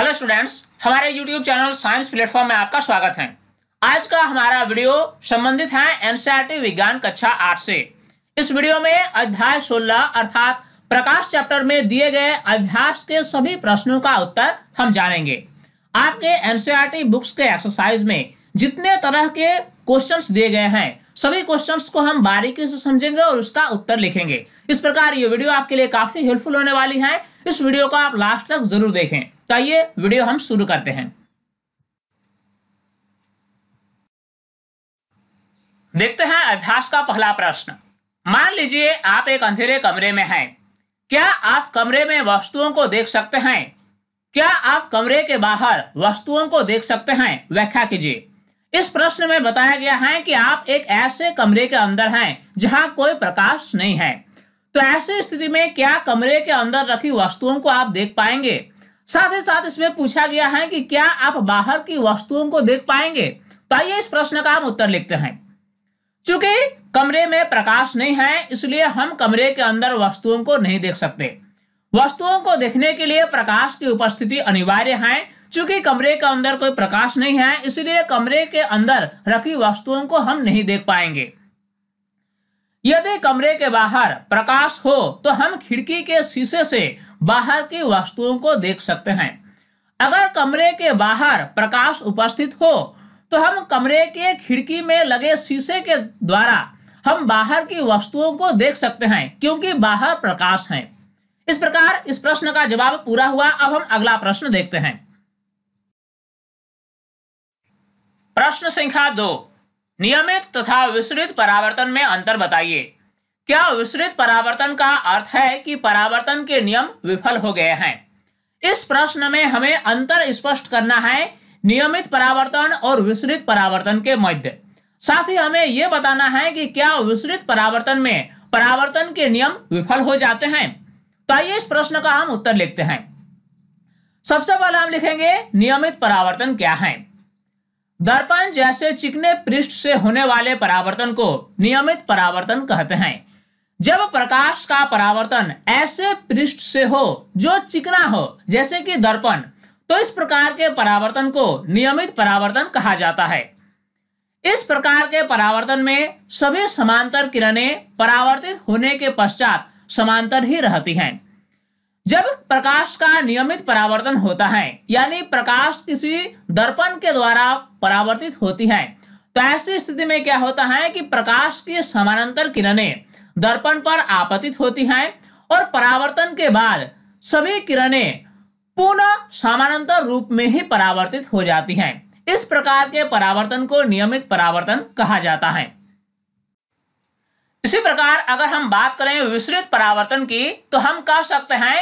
Hello students हमारे YouTube channel science platform में आपका स्वागत है आज का हमारा वीडियो संबंधित है एनसीईआरटी e विज्ञान कक्षा आठ से इस वीडियो में अध्याय 16 अर्थात प्रकाश चैप्टर में दिए गए अभ्यास के सभी प्रश्नों का उत्तर हम जानेंगे आपके एनसीईआरटी बुक्स e के एक्सरसाइज में जितने तरह के क्वेश्चंस दिए गए हैं सभी क्वेश्चंस को हम बारीकी से समझेंगे और उसका उत्तर लिखेंगे इस प्रकार ये वीडियो आपके लिए काफी हेल्पफुल होने वाली है इस वीडियो को आप लास्ट तक जरूर देखें तो आइए वीडियो हम शुरू करते हैं देखते हैं अभ्यास का पहला प्रश्न मान लीजिए आप एक अंधेरे कमरे में हैं क्या आप कमरे में वस्तुओं को देख सकते हैं क्या आप कमरे के बाहर वस्तुओं को देख सकते हैं व्याख्या कीजिए इस प्रश्न में बताया गया है कि आप एक ऐसे कमरे के अंदर हैं जहां कोई प्रकाश नहीं है तो ऐसी स्थिति में क्या कमरे के अंदर रखी वस्तुओं को आप देख पाएंगे साथ ही साथ इसमें पूछा गया है कि क्या आप बाहर की वस्तुओं को देख पाएंगे तो आइए इस प्रश्न का हम उत्तर लिखते हैं चूंकि कमरे में प्रकाश नहीं है इसलिए हम कमरे के अंदर वस्तुओं को नहीं देख सकते वस्तुओं को देखने के लिए प्रकाश की उपस्थिति अनिवार्य है चूंकि कमरे के अंदर कोई प्रकाश नहीं है इसलिए कमरे के अंदर रखी वस्तुओं को हम नहीं देख पाएंगे यदि कमरे के बाहर प्रकाश हो तो हम खिड़की के शीशे से बाहर की वस्तुओं को देख सकते हैं अगर कमरे के बाहर प्रकाश उपस्थित हो तो हम कमरे के खिड़की में लगे शीशे के द्वारा हम बाहर की वस्तुओं को देख सकते हैं क्योंकि बाहर प्रकाश है इस प्रकार इस प्रश्न का जवाब पूरा हुआ अब हम अगला प्रश्न देखते हैं प्रश्न संख्या दो नियमित तथा विस्तृत परावर्तन में अंतर बताइए क्या विस्तृत परावर्तन का अर्थ है कि परावर्तन के नियम विफल हो गए हैं इस प्रश्न में हमें अंतर स्पष्ट करना है नियमित परावर्तन और विस्तृत परावर्तन के मध्य साथ ही हमें यह बताना है कि क्या विस्तृत परावर्तन में परावर्तन के नियम विफल हो जाते हैं तो आइए इस प्रश्न का हम उत्तर लिखते हैं सबसे पहले हम लिखेंगे नियमित परावर्तन क्या है दर्पण जैसे चिकने पृष्ठ से होने वाले परावर्तन को नियमित परावर्तन कहते हैं जब प्रकाश का परावर्तन ऐसे पृष्ठ से हो जो चिकना हो जैसे कि दर्पण तो इस प्रकार के परावर्तन को नियमित परावर्तन कहा जाता है इस प्रकार के परावर्तन में सभी समांतर किरणें परावर्तित होने के पश्चात समांतर ही रहती हैं जब प्रकाश का नियमित परावर्तन होता है यानी प्रकाश किसी दर्पण के द्वारा परावर्तित होती है तो ऐसी स्थिति में क्या होता है कि प्रकाश की समानांतर किरणें दर्पण पर आपतित होती हैं और परावर्तन के बाद सभी किरणें पुनः समानांतर रूप में ही परावर्तित हो जाती हैं इस प्रकार के परावर्तन को नियमित परावर्तन कहा जाता है इसी प्रकार अगर हम बात करें विस्तृत परावर्तन की तो हम कह सकते हैं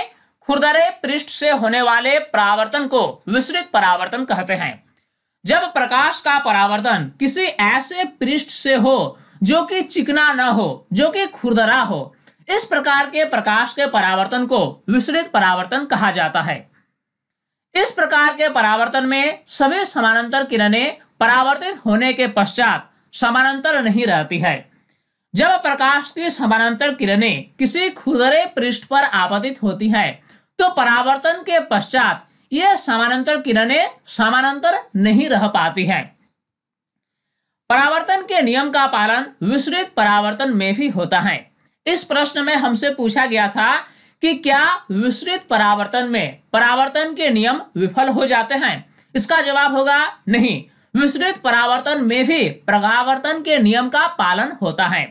खुरदरे पृष्ठ से होने वाले परावर्तन को विस्तृत परावर्तन कहते हैं जब प्रकाश का परावर्तन किसी ऐसे पृष्ठ से हो जो कि चिकना न हो जो कि खुरदरा हो इस प्रकार के प्रकाश के परावर्तन को विस्तृत परावर्तन कहा जाता है इस प्रकार के परावर्तन में सभी समानांतर किरणें परावर्तित होने के पश्चात समानांतर नहीं रहती है जब प्रकाश की समानांतर किरणें किसी खुदरे पृष्ठ पर आपतित होती है तो परावर्तन के पश्चात ये समानांतर किरणें समानांतर नहीं रह पाती हैं परावर्तन के नियम का पालन विस्तृत परावर्तन में भी होता है इस प्रश्न में हमसे पूछा गया था कि क्या विस्तृत परावर्तन में परावर्तन के नियम विफल हो जाते हैं इसका जवाब होगा नहीं विस्तृत परावर्तन में भी परावर्तन के नियम का पालन होता है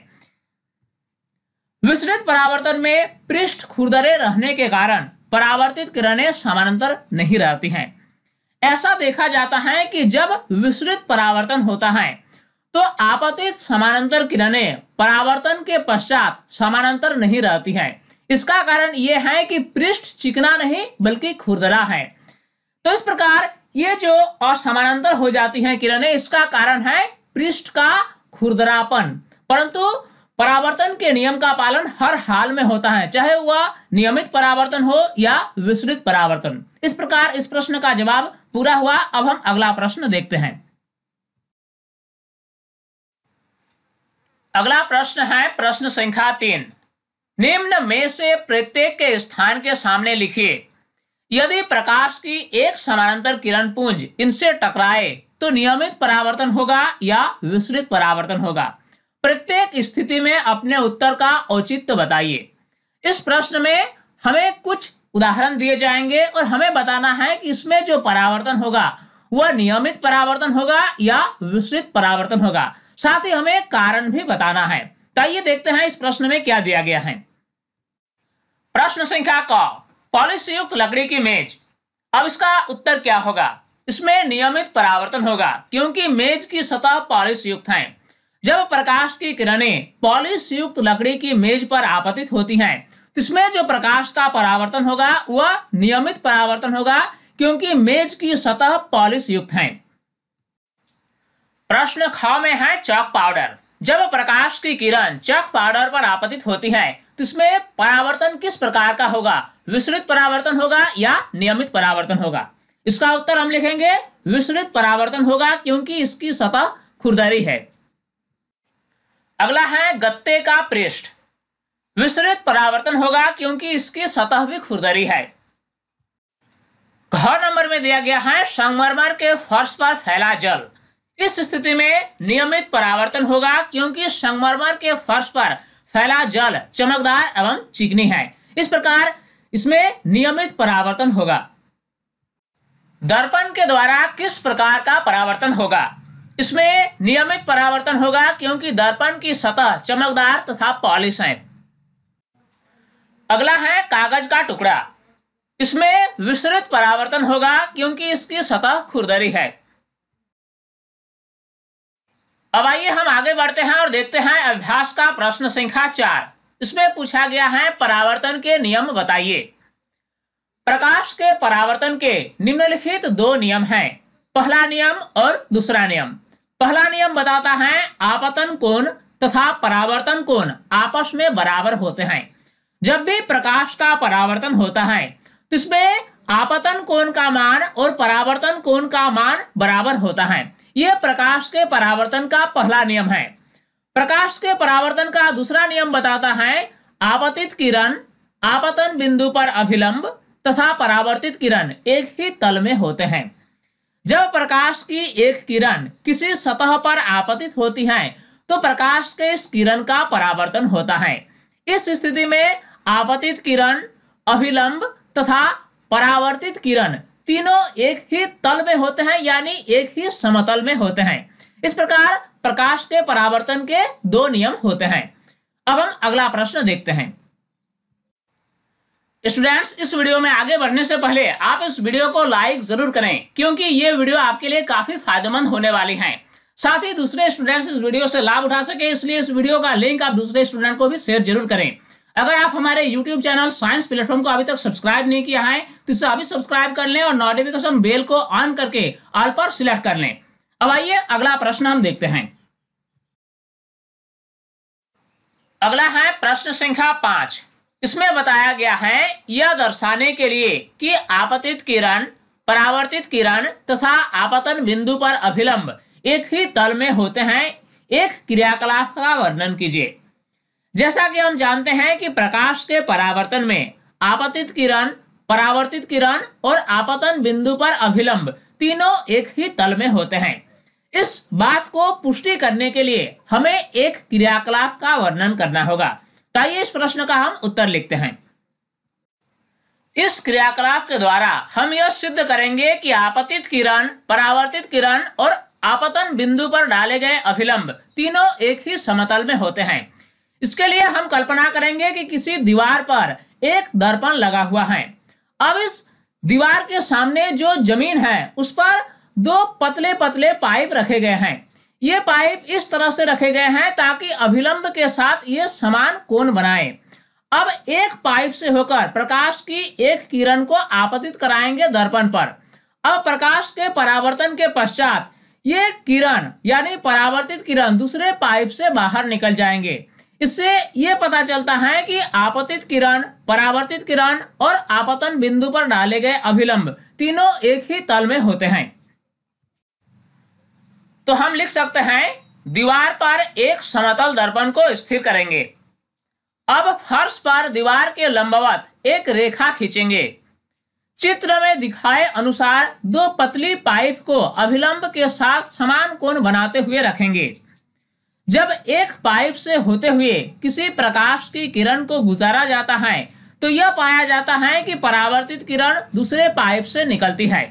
विस्तृत परावर्तन में पृष्ठ खुरदरे रहने के कारण परावर्तित किरणें समानांतर नहीं रहती हैं ऐसा देखा जाता है कि जब विस्तृत परावर्तन होता है तो आपतित समानांतर किरणें परावर्तन के पश्चात समानांतर नहीं रहती हैं इसका कारण यह है कि पृष्ठ चिकना नहीं बल्कि खुरदरा है तो इस प्रकार ये जो और समानांतर हो जाती हैं किरणें इसका कारण है पृष्ठ का खुरदरापन परंतु परावर्तन के नियम का पालन हर हाल में होता है चाहे वह नियमित परावर्तन हो या विस्तृत परावर्तन इस प्रकार इस प्रश्न का जवाब पूरा हुआ अब हम अगला प्रश्न देखते हैं अगला प्रश्न है प्रश्न संख्या तीन निम्न में से प्रत्येक के स्थान के सामने लिखिए यदि प्रकाश की एक समानांतर किरण पुंज इनसे टकराए तो नियमित परावर्तन होगा या विस्तृत परावर्तन होगा प्रत्येक प्रत्येक स्थिति में अपने उत्तर का औचित्य बताइए इस प्रश्न में हमें कुछ उदाहरण दिए जाएंगे और हमें बताना है कि इसमें जो परावर्तन होगा वह नियमित परावर्तन होगा या विस्तृत परावर्तन होगा साथ ही हमें कारण भी बताना है तो आइए देखते हैं इस प्रश्न में क्या दिया गया है प्रश्न संख्या क पॉलिश युक्त लकड़ी की मेज अब इसका उत्तर क्या होगा इसमें नियमित परावर्तन होगा क्योंकि मेज की सतह पॉलिश युक्त है जब प्रकाश की किरणें पॉलिश युक्त लकड़ी की मेज पर आपतित होती हैं तो इसमें जो प्रकाश का परावर्तन होगा वह नियमित परावर्तन होगा क्योंकि मेज की सतह पॉलिश युक्त है प्रश्न ख में है चॉक पाउडर जब प्रकाश की किरण चॉक पाउडर पर आपतित होती है तो इसमें परावर्तन किस प्रकार का होगा विस्तृत परावर्तन होगा या नियमित परावर्तन होगा इसका उत्तर हम लिखेंगे विस्तृत परावर्तन होगा क्योंकि इसकी सतह खुरदरी है अगला है गत्ते का पृष्ठ विस्तृत परावर्तन होगा क्योंकि इसकी सतह भी खुरदरी है घ नंबर में दिया गया है संगमरमर के फर्श पर फैला जल इस स्थिति में नियमित परावर्तन होगा क्योंकि संगमरमर के फर्श पर फैला जल चमकदार एवं चिकनी है इस प्रकार इसमें नियमित परावर्तन होगा दर्पण के द्वारा किस प्रकार का परावर्तन होगा इसमें नियमित परावर्तन होगा क्योंकि दर्पण की सतह चमकदार तथा पॉलिश है अगला है कागज का टुकड़ा इसमें विस्तृत परावर्तन होगा क्योंकि इसकी सतह खुरदरी है अब आइए हम आगे बढ़ते हैं और देखते हैं अभ्यास का प्रश्न संख्या चार इसमें पूछा गया है परावर्तन के नियम बताइए प्रकाश के परावर्तन के निम्नलिखित दो नियम हैं पहला नियम और दूसरा नियम पहला नियम बताता है आपतन कोण तथा परावर्तन कोण आपस में बराबर होते हैं जब भी प्रकाश का परावर्तन होता है तो इसमें आपतन कोण का मान और परावर्तन कोण का मान बराबर होता है यह प्रकाश के परावर्तन का पहला नियम है प्रकाश के परावर्तन का दूसरा नियम बताता है आपतित किरण आपतन बिंदु पर अभिलंब तथा परावर्तित किरण एक ही तल में होते हैं जब प्रकाश की एक किरण किसी सतह पर आपतित होती है तो प्रकाश के इस किरण का परावर्तन होता है इस स्थिति में आपतित किरण अभिलंब तथा परावर्तित किरण तीनों एक ही तल में होते हैं यानी एक ही समतल में होते हैं इस प्रकार प्रकाश के परावर्तन के दो नियम होते हैं अब हम अगला प्रश्न देखते हैं स्टूडेंट्स इस वीडियो में आगे बढ़ने से पहले आप इस वीडियो को लाइक जरूर करें क्योंकि ये वीडियो आपके लिए काफी फायदेमंद होने वाली है साथ ही दूसरे स्टूडेंट्स इस वीडियो से लाभ उठा सके इसलिए इस वीडियो का लिंक आप दूसरे स्टूडेंट को भी शेयर जरूर करें अगर आप हमारे YouTube चैनल साइंस प्लेटफॉर्म को अभी तक सब्सक्राइब नहीं किया है तो इसे अभी सब्सक्राइब कर लें और नोटिफिकेशन बेल को ऑन करके ऑल पर सिलेक्ट कर लें अब आइए अगला प्रश्न हम देखते हैं अगला है प्रश्न संख्या पांच इसमें बताया गया है यह दर्शाने के लिए कि आपतित किरण परावर्तित किरण तथा आपतन बिंदु पर अभिलंब एक ही तल में होते हैं एक क्रियाकलाप का वर्णन कीजिए जैसा कि हम जानते हैं कि प्रकाश के परावर्तन में आपतित किरण परावर्तित किरण और आपतन बिंदु पर अभिलंब तीनों एक ही तल में होते हैं इस बात को पुष्टि करने के लिए हमें एक क्रियाकलाप का वर्णन करना होगा तो आइए इस प्रश्न का हम उत्तर लिखते हैं इस क्रियाकलाप के द्वारा हम यह सिद्ध करेंगे कि आपतित किरण परावर्तित किरण और आपतन बिंदु पर डाले गए अभिलंब तीनों एक ही समतल में होते हैं इसके लिए हम कल्पना करेंगे कि किसी दीवार पर एक दर्पण लगा हुआ है अब इस दीवार के सामने जो जमीन है उस पर दो पतले पतले पाइप रखे गए हैं ये पाइप इस तरह से रखे गए हैं ताकि अभिलंब के साथ ये समान कोण बनाए अब एक पाइप से होकर प्रकाश की एक किरण को आपतित कराएंगे दर्पण पर अब प्रकाश के परावर्तन के पश्चात ये किरण यानी परावर्तित किरण दूसरे पाइप से बाहर निकल जाएंगे इससे ये पता चलता है कि आपतित किरण परावर्तित किरण और आपतन बिंदु पर डाले गए अभिलंब तीनों एक ही तल में होते हैं तो हम लिख सकते हैं दीवार पर एक समतल दर्पण को स्थिर करेंगे अब फर्श पर दीवार के लंबवत एक रेखा खींचेंगे चित्र में दिखाए अनुसार दो पतली पाइप को अभिलंब के साथ समान कोण बनाते हुए रखेंगे जब एक पाइप से होते हुए किसी प्रकाश की किरण को गुजारा जाता है तो यह पाया जाता है कि परावर्तित किरण दूसरे पाइप से निकलती है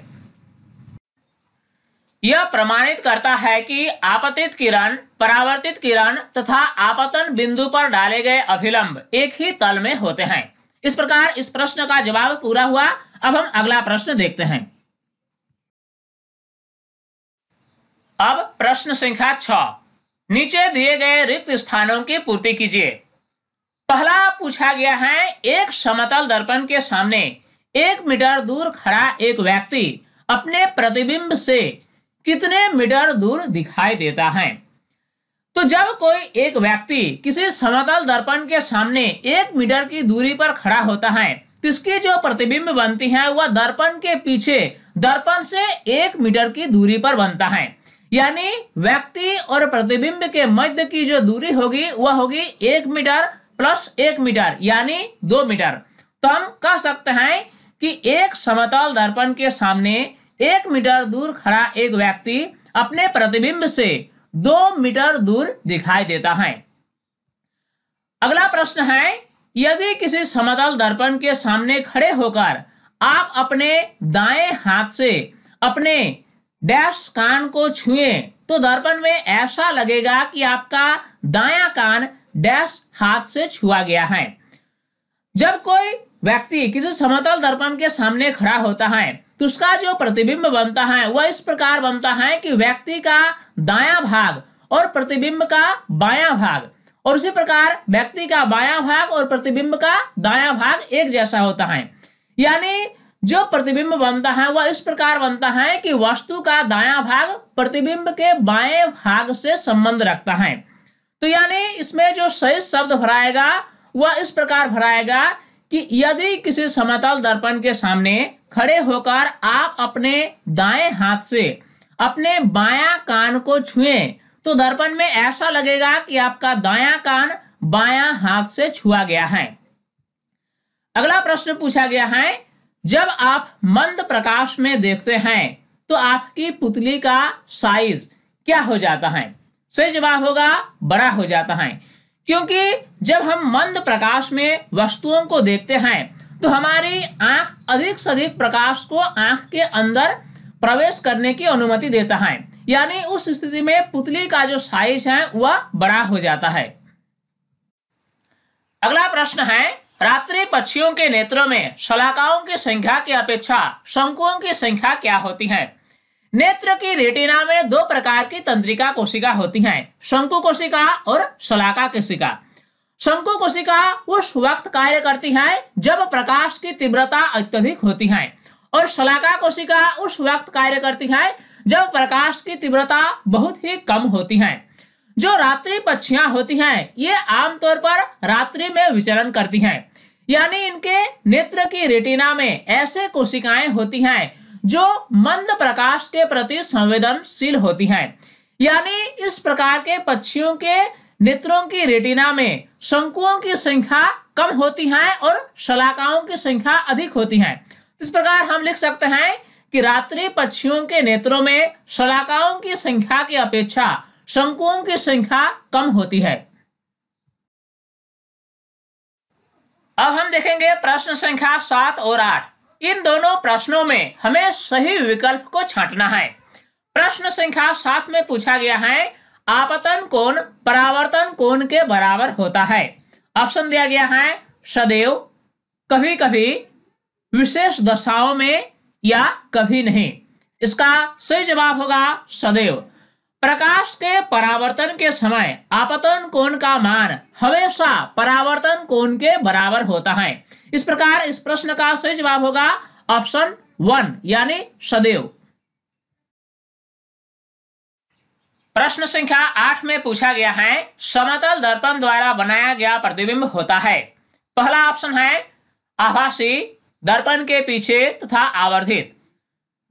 यह प्रमाणित करता है कि आपतित किरण परावर्तित किरण तथा आपतन बिंदु पर डाले गए अभिलंब एक ही तल में होते हैं इस प्रकार इस प्रश्न का जवाब पूरा हुआ अब हम अगला प्रश्न देखते हैं अब प्रश्न संख्या छ नीचे दिए गए रिक्त स्थानों की पूर्ति कीजिए पहला पूछा गया है एक समतल दर्पण के सामने एक मीटर दूर खड़ा एक व्यक्ति अपने प्रतिबिंब से कितने मीटर दूर दिखाई देता है तो जब कोई एक व्यक्ति किसी समतल दर्पण के सामने एक मीटर की दूरी पर खड़ा होता है तो इसकी जो प्रतिबिंब बनती है वह दर्पण के पीछे दर्पण से एक मीटर की दूरी पर बनता है यानी व्यक्ति और प्रतिबिंब के मध्य की जो दूरी होगी वह होगी एक मीटर प्लस एक मीटर यानी दो मीटर तो हम कह सकते हैं कि एक समतल दर्पण के सामने एक मीटर दूर खड़ा एक व्यक्ति अपने प्रतिबिंब से दो मीटर दूर दिखाई देता है अगला प्रश्न है यदि किसी समतल दर्पण के सामने खड़े होकर आप अपने दाएं हाथ से अपने डैश कान को छुए तो दर्पण में ऐसा लगेगा कि आपका दाया कान डैश हाथ से छुआ गया है जब कोई व्यक्ति किसी समतल दर्पण के सामने खड़ा होता है तो उसका जो प्रतिबिंब बनता है वह इस प्रकार बनता है कि व्यक्ति का दाया भाग और प्रतिबिंब का बाया भाग और उसी प्रकार व्यक्ति का बाया भाग और प्रतिबिंब का दाया भाग एक जैसा होता है यानी जो प्रतिबिंब बनता है वह इस प्रकार बनता है कि वस्तु का दाया भाग प्रतिबिंब के बाएं भाग से संबंध रखता है तो यानी इसमें जो सही शब्द भराएगा वह इस प्रकार भराएगा कि यदि किसी समतल दर्पण के सामने खड़े होकर आप अपने दाएं हाथ से अपने बाया कान को छुए तो दर्पण में ऐसा लगेगा कि आपका दाया कान बाया हाथ से छुआ गया है अगला प्रश्न पूछा गया है जब आप मंद प्रकाश में देखते हैं तो आपकी पुतली का साइज क्या हो जाता है सही जवाब होगा बड़ा हो जाता है क्योंकि जब हम मंद प्रकाश में वस्तुओं को देखते हैं तो हमारी आंख अधिक से अधिक प्रकाश को आंख के अंदर प्रवेश करने की अनुमति देता है यानी उस स्थिति में पुतली का जो साइज है वह बड़ा हो जाता है अगला प्रश्न है रात्रि पक्षियों के नेत्रों में शलाकाओं की संख्या की अपेक्षा शंकुओं की संख्या क्या होती है नेत्र की रेटिना में दो प्रकार की तंत्रिका कोशिका होती हैं शंकु कोशिका और शलाका कोशिका शंकु कोशिका उस वक्त कार्य करती है जब प्रकाश की तीव्रता अत्यधिक होती है और शलाका कोशिका उस वक्त कार्य करती है जब प्रकाश की तीव्रता बहुत ही कम होती है जो रात्रि पक्षियां होती हैं ये आमतौर पर रात्रि में विचरण करती हैं यानी इनके नेत्र की रेटिना में ऐसे कोशिकाएं होती हैं जो मंद प्रकाश के प्रति संवेदनशील होती हैं यानी इस प्रकार के पक्षियों के नेत्रों की रेटिना में शंकुओं की संख्या कम होती है और शलाकाओं की संख्या अधिक होती है इस प्रकार हम लिख सकते हैं कि रात्रि पक्षियों के नेत्रों में शलाकाओं की संख्या की अपेक्षा शंकुओं की संख्या कम होती है अब हम देखेंगे प्रश्न संख्या सात और आठ इन दोनों प्रश्नों में हमें सही विकल्प को छांटना है प्रश्न संख्या सात में पूछा गया है आपतन कोण परावर्तन कोण के बराबर होता है ऑप्शन दिया गया है सदैव कभी कभी विशेष दशाओं में या कभी नहीं इसका सही जवाब होगा सदैव प्रकाश के परावर्तन के समय आपतन कोण का मान हमेशा परावर्तन कोण के बराबर होता है इस प्रकार इस प्रश्न का सही जवाब होगा ऑप्शन वन यानी सदैव प्रश्न संख्या आठ में पूछा गया है समतल दर्पण द्वारा बनाया गया प्रतिबिंब होता है पहला ऑप्शन है आभासी दर्पण के पीछे तथा आवर्धित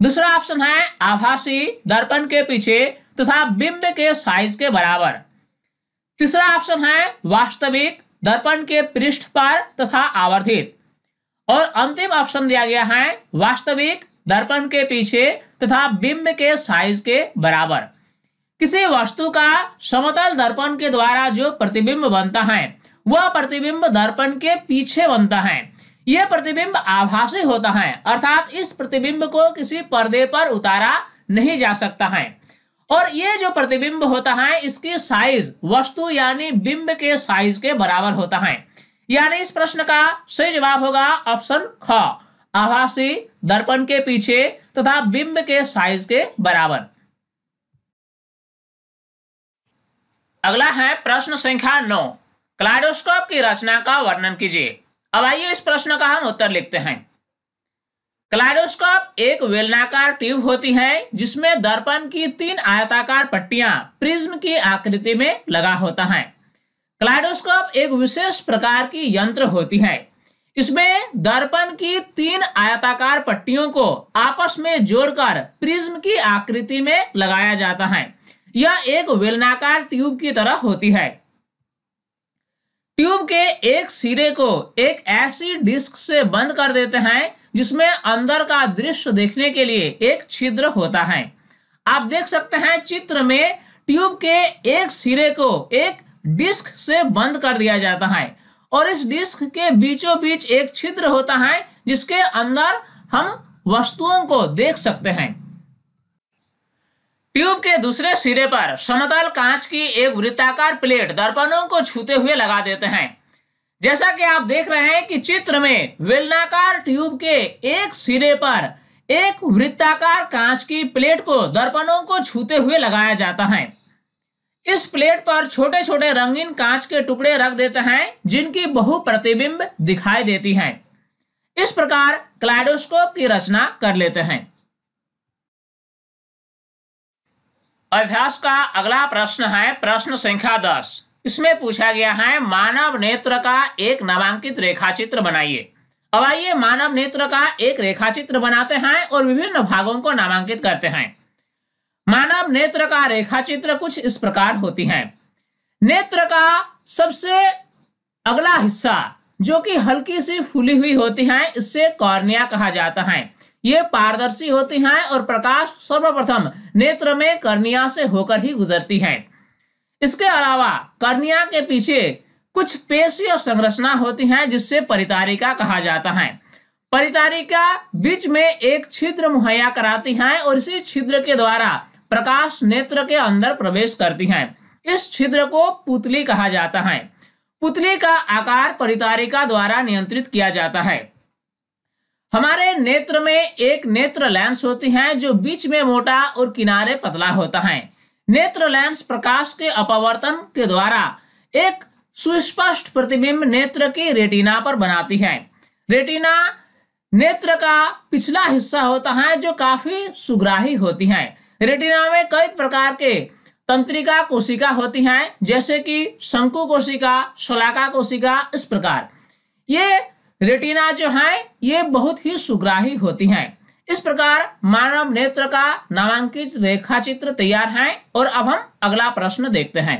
दूसरा ऑप्शन है आभासी दर्पण के पीछे तथा बिंब के साइज के बराबर तीसरा ऑप्शन है वास्तविक दर्पण के पृष्ठ पर तथा आवर्धित और अंतिम ऑप्शन दिया गया है वास्तविक दर्पण के पीछे तथा बिंब के साइज के बराबर किसी वस्तु का समतल दर्पण के द्वारा जो प्रतिबिंब बनता है वह प्रतिबिंब दर्पण के पीछे बनता है यह प्रतिबिंब आभासी होता है अर्थात इस प्रतिबिंब को किसी पर्दे पर उतारा नहीं जा सकता है और ये जो प्रतिबिंब होता है इसकी साइज वस्तु यानी बिंब के साइज के बराबर होता है यानी इस प्रश्न का सही जवाब होगा ऑप्शन ख आभासी दर्पण के पीछे तथा तो बिंब के साइज के बराबर अगला है प्रश्न संख्या नौ क्लाइडोस्कोप की रचना का वर्णन कीजिए अब आइए इस प्रश्न का हम उत्तर लिखते हैं क्लाइडोस्कोप एक वेलनाकार ट्यूब होती है जिसमें दर्पण की तीन आयताकार पट्टियां प्रिज्म की आकृति में लगा होता है क्लाइडोस्कोप एक विशेष प्रकार की यंत्र होती है इसमें दर्पण की तीन आयताकार पट्टियों को आपस में जोड़कर प्रिज्म की आकृति में लगाया जाता है यह एक वेलनाकार ट्यूब की तरह होती है ट्यूब के एक सिरे को एक ऐसी डिस्क से बंद कर देते हैं जिसमें अंदर का दृश्य देखने के लिए एक छिद्र होता है आप देख सकते हैं चित्र में ट्यूब के एक सिरे को एक डिस्क से बंद कर दिया जाता है और इस डिस्क के बीचों बीच एक छिद्र होता है जिसके अंदर हम वस्तुओं को देख सकते हैं ट्यूब के दूसरे सिरे पर समतल कांच की एक वृत्ताकार प्लेट दर्पणों को छूते हुए लगा देते हैं जैसा कि आप देख रहे हैं कि चित्र में वेलनाकार ट्यूब के एक सिरे पर एक वृत्ताकार कांच की प्लेट को दर्पणों को छूते हुए लगाया जाता है इस प्लेट पर छोटे छोटे रंगीन कांच के टुकड़े रख देते हैं जिनकी बहु प्रतिबिंब दिखाई देती हैं। इस प्रकार क्लाइडोस्कोप की रचना कर लेते हैं अभ्यास का अगला प्रश्न है प्रश्न संख्या दस इसमें पूछा गया है मानव नेत्र का एक नामांकित रेखाचित्र बनाइए अब आइए मानव नेत्र का एक रेखाचित्र बनाते हैं और विभिन्न भागों को नामांकित करते हैं मानव नेत्र का रेखाचित्र कुछ इस प्रकार होती है नेत्र का सबसे अगला हिस्सा जो कि हल्की सी फूली हुई होती है इससे कॉर्निया कहा जाता है ये पारदर्शी होती हैं और प्रकाश सर्वप्रथम नेत्र में कर्निया से होकर ही गुजरती है इसके अलावा कर्निया के पीछे कुछ पेशी और संरचना होती हैं जिससे परितारिका कहा जाता है परितारिका बीच में एक छिद्र मुहैया कराती हैं और इसी छिद्र के द्वारा प्रकाश नेत्र के अंदर प्रवेश करती हैं इस छिद्र को पुतली कहा जाता है पुतली का आकार परितारिका द्वारा नियंत्रित किया जाता है हमारे नेत्र में एक नेत्र लेंस होती है जो बीच में मोटा और किनारे पतला होता है नेत्र लेंस प्रकाश के अपवर्तन के द्वारा एक सुस्पष्ट प्रतिबिंब नेत्र की रेटिना पर बनाती है रेटिना नेत्र का पिछला हिस्सा होता है जो काफी सुग्राही होती है रेटिना में कई प्रकार के तंत्रिका कोशिका होती हैं जैसे कि शंकु कोशिका शलाका कोशिका इस प्रकार ये रेटिना जो है ये बहुत ही सुग्राही होती है इस प्रकार मानव नेत्र का नामांकित रेखा चित्र तैयार है और अब हम अगला प्रश्न देखते हैं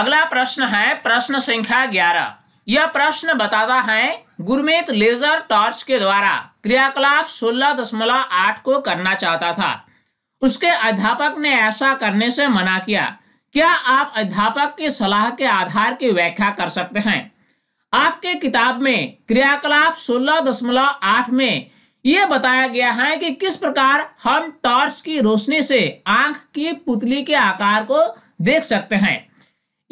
अगला प्रश्न है प्रश्न संख्या ग्यारह यह प्रश्न बताता है गुरमित लेजर टॉर्च के द्वारा क्रियाकलाप सोलह दशमलव आठ को करना चाहता था उसके अध्यापक ने ऐसा करने से मना किया क्या आप अध्यापक की सलाह के आधार की व्याख्या कर सकते हैं आपके किताब में क्रियाकलाप 16.8 में यह बताया गया है कि किस प्रकार हम टॉर्च की रोशनी से आंख की पुतली के आकार को देख सकते हैं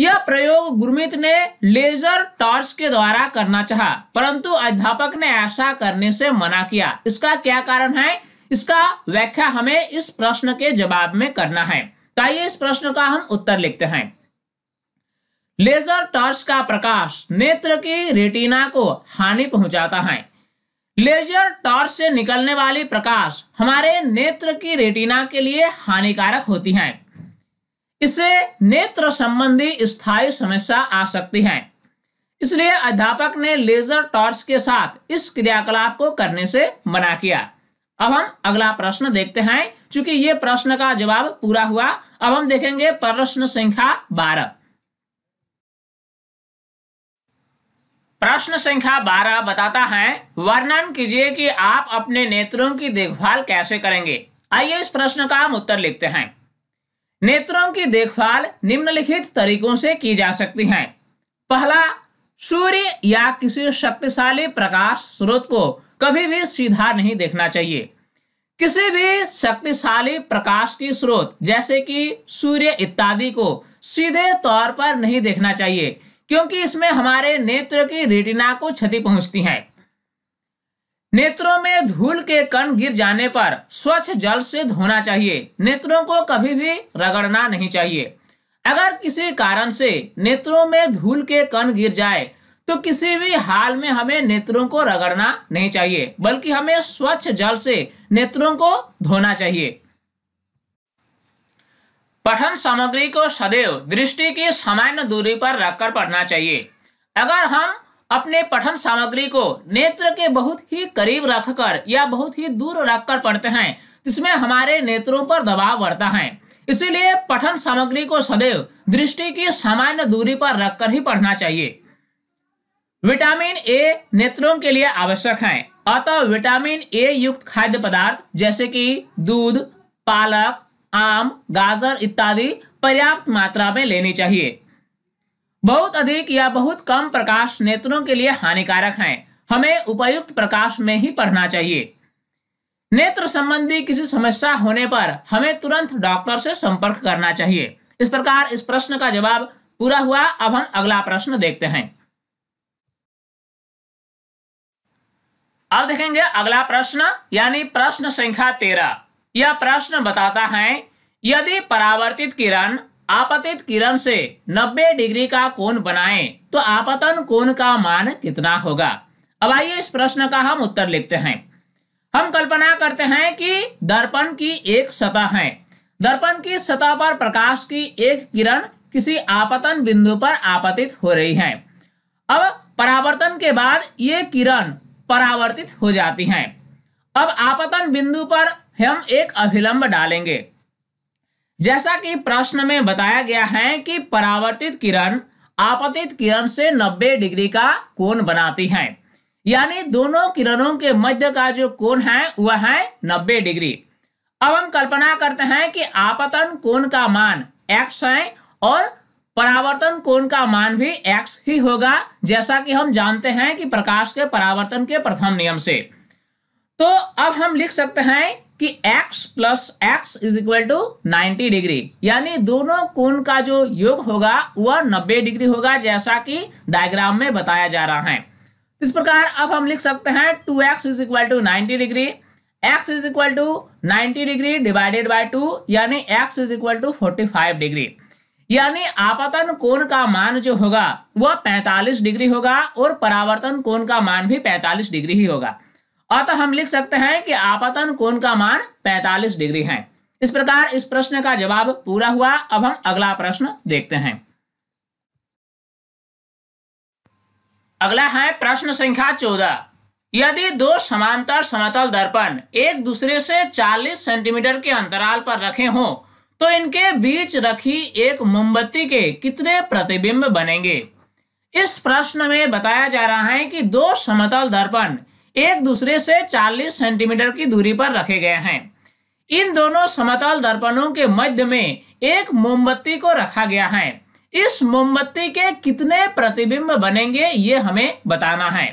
यह प्रयोग गुरमित ने लेजर टॉर्च के द्वारा करना चाहा, परंतु अध्यापक ने ऐसा करने से मना किया इसका क्या कारण है इसका व्याख्या हमें इस प्रश्न के जवाब में करना है तो आइए इस प्रश्न का हम उत्तर लिखते हैं लेजर टॉर्च का प्रकाश नेत्र की रेटिना को हानि पहुंचाता है लेजर टॉर्च से निकलने वाली प्रकाश हमारे नेत्र की रेटिना के लिए हानिकारक होती है इससे नेत्र संबंधी स्थायी समस्या आ सकती है इसलिए अध्यापक ने लेजर टॉर्च के साथ इस क्रियाकलाप को करने से मना किया अब हम अगला प्रश्न देखते हैं चूंकि ये प्रश्न का जवाब पूरा हुआ अब हम देखेंगे प्रश्न संख्या बारह प्रश्न संख्या बारह बताता है वर्णन कीजिए कि आप अपने नेत्रों की देखभाल कैसे करेंगे आइए इस प्रश्न का हम उत्तर लिखते हैं नेत्रों की देखभाल निम्नलिखित तरीकों से की जा सकती है पहला सूर्य या किसी शक्तिशाली प्रकाश स्रोत को कभी भी सीधा नहीं देखना चाहिए किसी भी शक्तिशाली प्रकाश की स्रोत जैसे कि सूर्य इत्यादि को सीधे तौर पर नहीं देखना चाहिए क्योंकि इसमें हमारे नेत्र की रेटिना को क्षति पहुंचती है नेत्रों में धूल के कण गिर जाने पर स्वच्छ जल से धोना चाहिए नेत्रों को कभी भी रगड़ना नहीं चाहिए अगर किसी कारण से नेत्रों में धूल के कण गिर जाए तो किसी भी हाल में हमें नेत्रों को रगड़ना नहीं चाहिए बल्कि हमें स्वच्छ जल से नेत्रों को धोना चाहिए पठन सामग्री को सदैव दृष्टि की सामान्य दूरी पर रखकर पढ़ना चाहिए अगर हम अपने पठन सामग्री को नेत्र के बहुत ही करीब रखकर या बहुत ही दूर रखकर पढ़ते हैं जिसमें हमारे नेत्रों पर दबाव बढ़ता है इसीलिए पठन सामग्री को सदैव दृष्टि की सामान्य दूरी पर रखकर ही पढ़ना चाहिए विटामिन ए नेत्रों के लिए आवश्यक है अतः विटामिन ए युक्त खाद्य पदार्थ जैसे कि दूध पालक आम गाजर इत्यादि पर्याप्त मात्रा में लेनी चाहिए बहुत अधिक या बहुत कम प्रकाश नेत्रों के लिए हानिकारक है हमें उपयुक्त प्रकाश में ही पढ़ना चाहिए नेत्र संबंधी किसी समस्या होने पर हमें तुरंत डॉक्टर से संपर्क करना चाहिए इस प्रकार इस प्रश्न का जवाब पूरा हुआ अब हम अगला प्रश्न देखते हैं अब देखेंगे अगला प्रश्न यानी प्रश्न संख्या तेरह यह प्रश्न बताता है यदि परावर्तित किरण आपतित किरण से 90 डिग्री का कोण बनाए तो आपतन कोण का मान कितना होगा अब आइए इस प्रश्न का हम उत्तर लिखते हैं हम कल्पना करते हैं कि दर्पण की एक सतह है दर्पण की सतह पर प्रकाश की एक किरण किसी आपतन बिंदु पर आपतित हो रही है अब परावर्तन के बाद ये किरण परावर्तित हो जाती हैं अब आपतन बिंदु पर हम एक अभिलंब डालेंगे जैसा कि प्रश्न में बताया गया है कि परावर्तित किरण आपतित किरण से 90 डिग्री का कोण बनाती है यानी दोनों किरणों के मध्य का जो कोण है वह है 90 डिग्री अब हम कल्पना करते हैं कि आपतन कोण का मान x है और परावर्तन कोण का मान भी एक्स ही होगा जैसा कि हम जानते हैं कि प्रकाश के परावर्तन के प्रथम नियम से तो अब हम लिख सकते हैं कि x plus x is equal to ninety degree यानी दोनों कोण का जो योग होगा वह नब्बे डिग्री होगा जैसा कि डायग्राम में बताया जा रहा है इस प्रकार अब हम लिख सकते हैं two x is equal to ninety degree x is equal to ninety degree divided by two यानी x is equal to forty five degree यानी आपतन कोण का मान जो होगा वह 45 डिग्री होगा और परावर्तन कोण का मान भी 45 डिग्री ही होगा अतः हम लिख सकते हैं कि आपतन कोण का मान 45 डिग्री है इस प्रकार इस प्रश्न का जवाब पूरा हुआ अब हम अगला प्रश्न देखते हैं अगला है प्रश्न संख्या चौदह यदि दो समांतर समतल दर्पण एक दूसरे से 40 सेंटीमीटर के अंतराल पर रखे हों तो इनके बीच रखी एक मोमबत्ती के कितने प्रतिबिंब बनेंगे इस प्रश्न में बताया जा रहा है कि दो समतल दर्पण एक दूसरे से 40 सेंटीमीटर की दूरी पर रखे गए हैं इन दोनों समतल दर्पणों के मध्य में एक मोमबत्ती को रखा गया है इस मोमबत्ती के कितने प्रतिबिंब बनेंगे ये हमें बताना है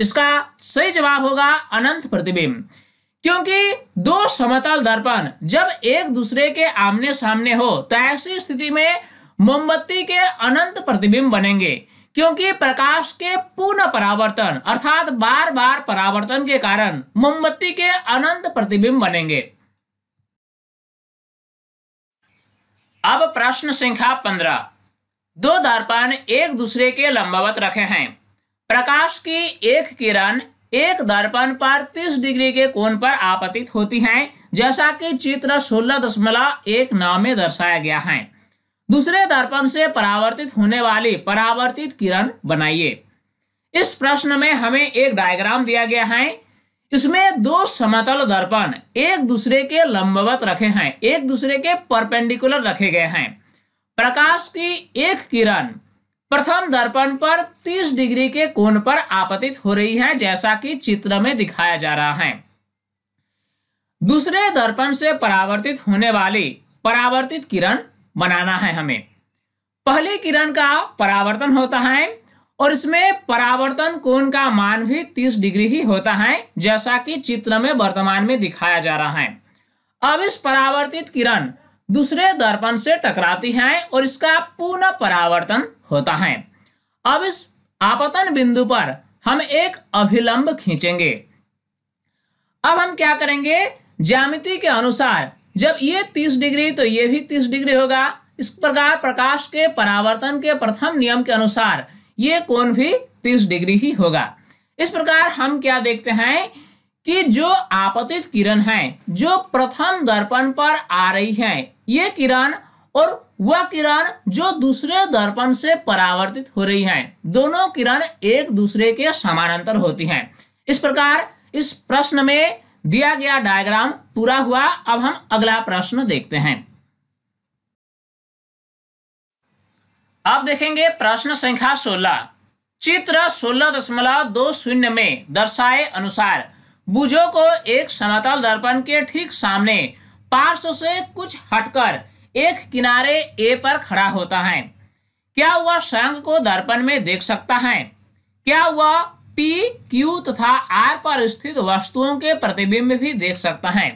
इसका सही जवाब होगा अनंत प्रतिबिंब क्योंकि दो समतल दर्पण जब एक दूसरे के आमने सामने हो तो ऐसी स्थिति में मोमबत्ती के अनंत प्रतिबिंब बनेंगे क्योंकि प्रकाश के पुनः परावर्तन अर्थात बार बार परावर्तन के कारण मोमबत्ती के अनंत प्रतिबिंब बनेंगे अब प्रश्न संख्या पंद्रह दो दर्पण एक दूसरे के लंबवत रखे हैं प्रकाश की एक किरण एक दर्पण पर 30 डिग्री के कोण पर आपतित होती हैं जैसा कि चित्र सोलह दशमलव एक नौ में दर्शाया गया है दूसरे दर्पण से परावर्तित होने वाली परावर्तित किरण बनाइए इस प्रश्न में हमें एक डायग्राम दिया गया है इसमें दो समतल दर्पण एक दूसरे के लंबवत रखे हैं एक दूसरे के परपेंडिकुलर रखे गए हैं प्रकाश की एक किरण प्रथम दर्पण पर 30 डिग्री के कोण पर आपतित हो रही है जैसा कि चित्र में दिखाया जा रहा है दूसरे दर्पण से परावर्तित होने वाली परावर्तित किरण बनाना है हमें पहली किरण का परावर्तन होता है और इसमें परावर्तन कोण का मान भी 30 डिग्री ही होता है जैसा कि चित्र में वर्तमान में दिखाया जा रहा है अब इस परावर्तित किरण दूसरे दर्पण से टकराती हैं और इसका पुनः परावर्तन होता है अब इस आपतन बिंदु पर हम एक अभिलंब खींचेंगे अब हम क्या करेंगे ज्यामिति के अनुसार जब ये 30 डिग्री तो ये भी 30 डिग्री होगा इस प्रकार प्रकाश के परावर्तन के प्रथम नियम के अनुसार ये कोण भी 30 डिग्री ही होगा इस प्रकार हम क्या देखते हैं कि जो आपतित किरण है जो प्रथम दर्पण पर आ रही है ये किरण और वह किरण जो दूसरे दर्पण से परावर्तित हो रही है दोनों किरण एक दूसरे के समानांतर होती हैं इस प्रकार इस प्रश्न में दिया गया डायग्राम पूरा हुआ अब हम अगला प्रश्न देखते हैं अब देखेंगे प्रश्न संख्या 16 चित्र सोलह दशमलव दो शून्य में दर्शाए अनुसार भुजों को एक समतल दर्पण के ठीक सामने पार्श्व से कुछ हटकर एक किनारे ए पर खड़ा होता है क्या वह संघ को दर्पण में देख सकता है क्या वह पी क्यू तथा आर पर स्थित वस्तुओं के प्रतिबिंब भी देख सकता है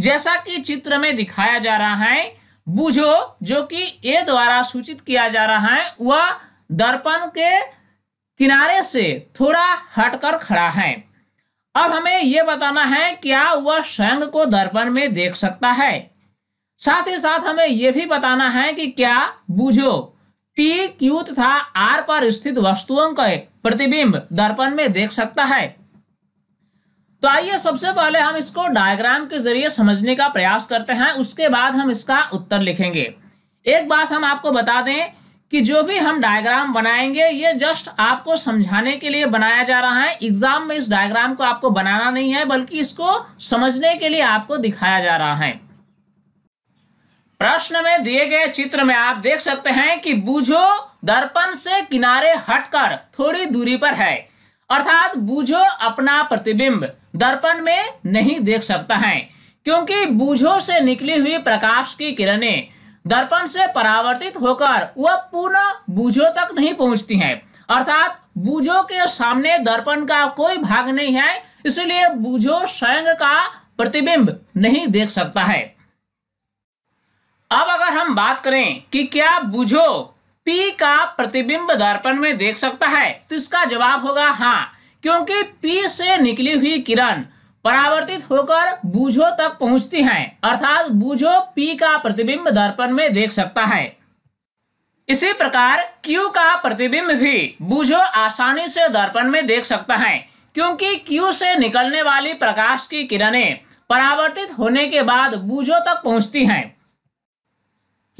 जैसा कि चित्र में दिखाया जा रहा है बुझो जो कि ए द्वारा सूचित किया जा रहा है वह दर्पण के किनारे से थोड़ा हटकर खड़ा है अब हमें ये बताना है क्या वह स्वयं को दर्पण में देख सकता है साथ ही साथ हमें यह भी बताना है कि क्या बुझो पी क्यू तथा आर पर स्थित वस्तुओं का प्रतिबिंब दर्पण में देख सकता है तो आइए सबसे पहले हम इसको डायग्राम के जरिए समझने का प्रयास करते हैं उसके बाद हम इसका उत्तर लिखेंगे एक बात हम आपको बता दें कि जो भी हम डायग्राम बनाएंगे ये जस्ट आपको समझाने के लिए बनाया जा रहा है एग्जाम में इस डायग्राम को आपको बनाना नहीं है बल्कि इसको समझने के लिए आपको दिखाया जा रहा है प्रश्न में दिए गए चित्र में आप देख सकते हैं कि बूझो दर्पण से किनारे हटकर थोड़ी दूरी पर है अर्थात बूझो अपना प्रतिबिंब दर्पण में नहीं देख सकता है क्योंकि बूझो से निकली हुई प्रकाश की किरणें दर्पण से परावर्तित होकर वह पुनः बूझो तक नहीं पहुंचती है अर्थात बूझो के सामने दर्पण का कोई भाग नहीं है इसलिए बूझो स्वयं का प्रतिबिंब नहीं देख सकता है अब अगर हम बात करें कि क्या बूझो पी का प्रतिबिंब दर्पण में देख सकता है तो इसका जवाब होगा हाँ क्योंकि पी से निकली हुई किरण परावर्तित होकर बूझो तक पहुंचती हैं अर्थात बूझो पी का प्रतिबिंब दर्पण में देख सकता है इसी प्रकार क्यू का प्रतिबिंब भी बूझो आसानी से दर्पण में देख सकता है क्योंकि क्यू से निकलने वाली प्रकाश की किरणें परावर्तित होने के बाद बूझो तक पहुंचती हैं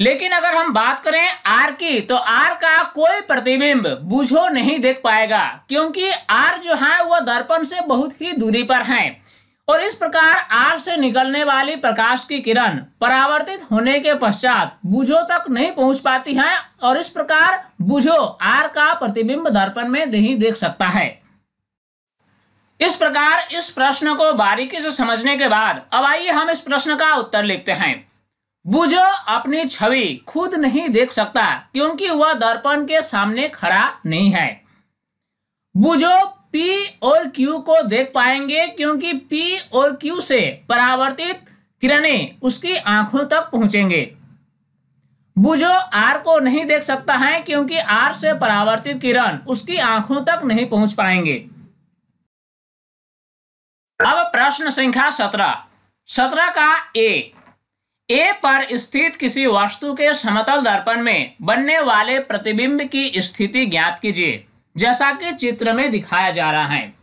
लेकिन अगर हम बात करें आर की तो आर का कोई प्रतिबिंब बूझो नहीं देख पाएगा क्योंकि आर जो है वह दर्पण से बहुत ही दूरी पर है और इस प्रकार आर से निकलने वाली प्रकाश की किरण परावर्तित होने के पश्चात बुझो तक नहीं पहुंच पाती है और इस प्रकार बुझो आर का प्रतिबिंब दर्पण में नहीं देख सकता है इस प्रकार इस प्रश्न को बारीकी से समझने के बाद अब आइए हम इस प्रश्न का उत्तर लिखते हैं बुझो अपनी छवि खुद नहीं देख सकता क्योंकि वह दर्पण के सामने खड़ा नहीं है बुझो पी और क्यू को देख पाएंगे क्योंकि पी और क्यू से परावर्तित किरणें उसकी आंखों तक पहुंचेंगे बुझो आर को नहीं देख सकता है क्योंकि आर से परावर्तित किरण उसकी आंखों तक नहीं पहुंच पाएंगे अब प्रश्न संख्या सत्रह सत्रह का ए ए पर स्थित किसी वस्तु के समतल दर्पण में बनने वाले प्रतिबिंब की स्थिति ज्ञात कीजिए जैसा कि चित्र में दिखाया जा रहा है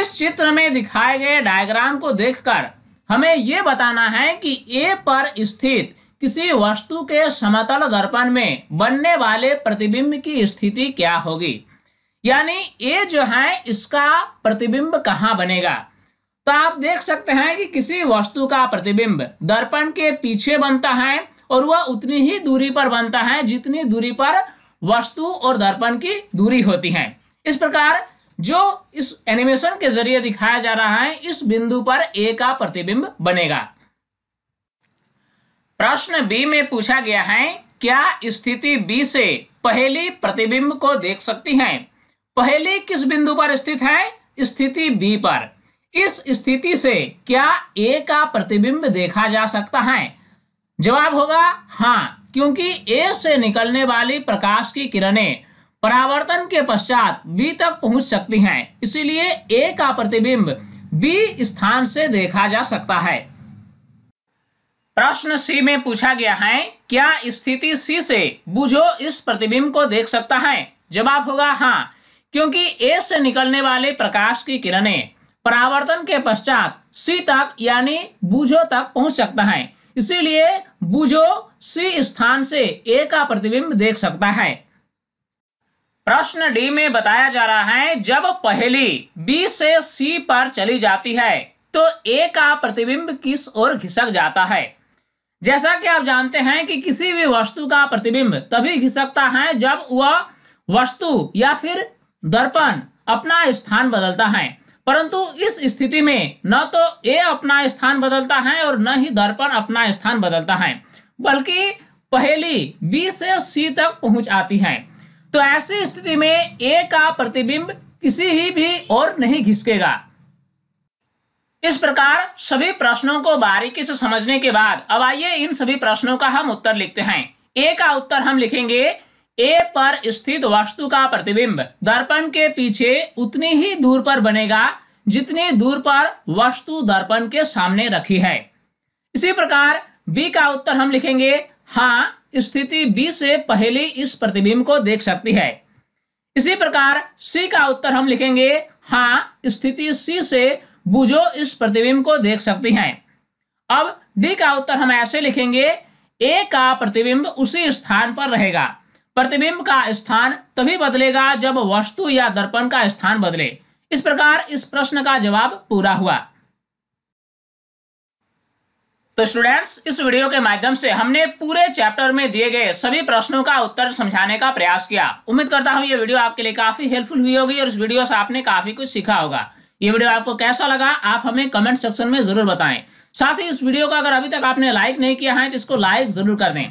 इस चित्र में दिखाए गए डायग्राम को देखकर हमें ये बताना है कि ए पर स्थित किसी वस्तु के समतल दर्पण में बनने वाले प्रतिबिंब की स्थिति क्या होगी यानी ए जो है इसका प्रतिबिंब कहाँ बनेगा तो आप देख सकते हैं कि किसी वस्तु का प्रतिबिंब दर्पण के पीछे बनता है और वह उतनी ही दूरी पर बनता है जितनी दूरी पर वस्तु और दर्पण की दूरी होती है इस प्रकार जो इस एनिमेशन के जरिए दिखाया जा रहा है इस बिंदु पर ए का प्रतिबिंब बनेगा प्रश्न बी में पूछा गया है क्या स्थिति बी से पहली प्रतिबिंब को देख सकती है पहली किस बिंदु पर स्थित है स्थिति बी पर इस स्थिति से क्या ए का प्रतिबिंब देखा जा सकता है जवाब होगा हाँ क्योंकि ए से निकलने वाली प्रकाश की किरणें परावर्तन के पश्चात बी तक पहुंच सकती हैं इसीलिए ए का प्रतिबिंब बी स्थान से देखा जा सकता है प्रश्न सी में पूछा गया है क्या स्थिति सी से बुझो इस प्रतिबिंब को देख सकता है जवाब होगा हाँ क्योंकि ए से निकलने वाले प्रकाश की किरणें परावर्तन के पश्चात सी तक यानी बुझो तक पहुंच सकता है इसीलिए बुझो सी स्थान से ए का प्रतिबिंब देख सकता है प्रश्न डी में बताया जा रहा है जब पहली बी से सी पर चली जाती है तो ए का प्रतिबिंब किस ओर घिसक जाता है जैसा कि आप जानते हैं कि किसी भी वस्तु का प्रतिबिंब तभी घिसकता है जब वह वस्तु या फिर दर्पण अपना स्थान बदलता है परंतु इस स्थिति में न तो ए अपना स्थान बदलता है और न ही दर्पण अपना स्थान बदलता है बल्कि पहली बी से सी तक पहुंच आती है तो ऐसी स्थिति में ए का प्रतिबिंब किसी ही भी और नहीं घिसकेगा इस प्रकार सभी प्रश्नों को बारीकी से समझने के बाद अब आइए इन सभी प्रश्नों का हम उत्तर लिखते हैं ए का उत्तर हम लिखेंगे ए पर स्थित वस्तु का प्रतिबिंब दर्पण के पीछे उतनी ही दूर पर बनेगा जितनी दूर पर वस्तु दर्पण के सामने रखी है इसी प्रकार बी का उत्तर हम लिखेंगे हाँ स्थिति बी से पहले इस प्रतिबिंब को देख सकती है इसी प्रकार सी का उत्तर हम लिखेंगे हाँ स्थिति सी से बुझो इस प्रतिबिंब को देख सकती है अब डी का उत्तर हम ऐसे लिखेंगे ए का प्रतिबिंब उसी स्थान पर रहेगा प्रतिबिंब का स्थान तभी बदलेगा जब वस्तु या दर्पण का स्थान बदले इस प्रकार इस प्रश्न का जवाब पूरा हुआ तो स्टूडेंट्स इस वीडियो के माध्यम से हमने पूरे चैप्टर में दिए गए सभी प्रश्नों का उत्तर समझाने का प्रयास किया उम्मीद करता हूं ये वीडियो आपके लिए काफी हेल्पफुल हुई होगी और इस वीडियो से आपने काफी कुछ सीखा होगा ये वीडियो आपको कैसा लगा आप हमें कमेंट सेक्शन में जरूर बताएं साथ ही इस वीडियो का अगर अभी तक आपने लाइक नहीं किया है तो इसको लाइक जरूर कर दें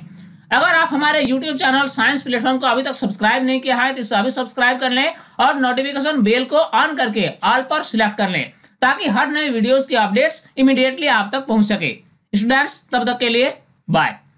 अगर आप हमारे यूट्यूब चैनल साइंस प्लेटफॉर्म को अभी तक सब्सक्राइब नहीं किया है तो इसे अभी सब्सक्राइब कर लें और नोटिफिकेशन बेल को ऑन करके ऑल पर सिलेक्ट कर लें ताकि हर नए वीडियोस की अपडेट्स इमीडिएटली आप तक पहुंच सके स्टूडेंट्स तब तक के लिए बाय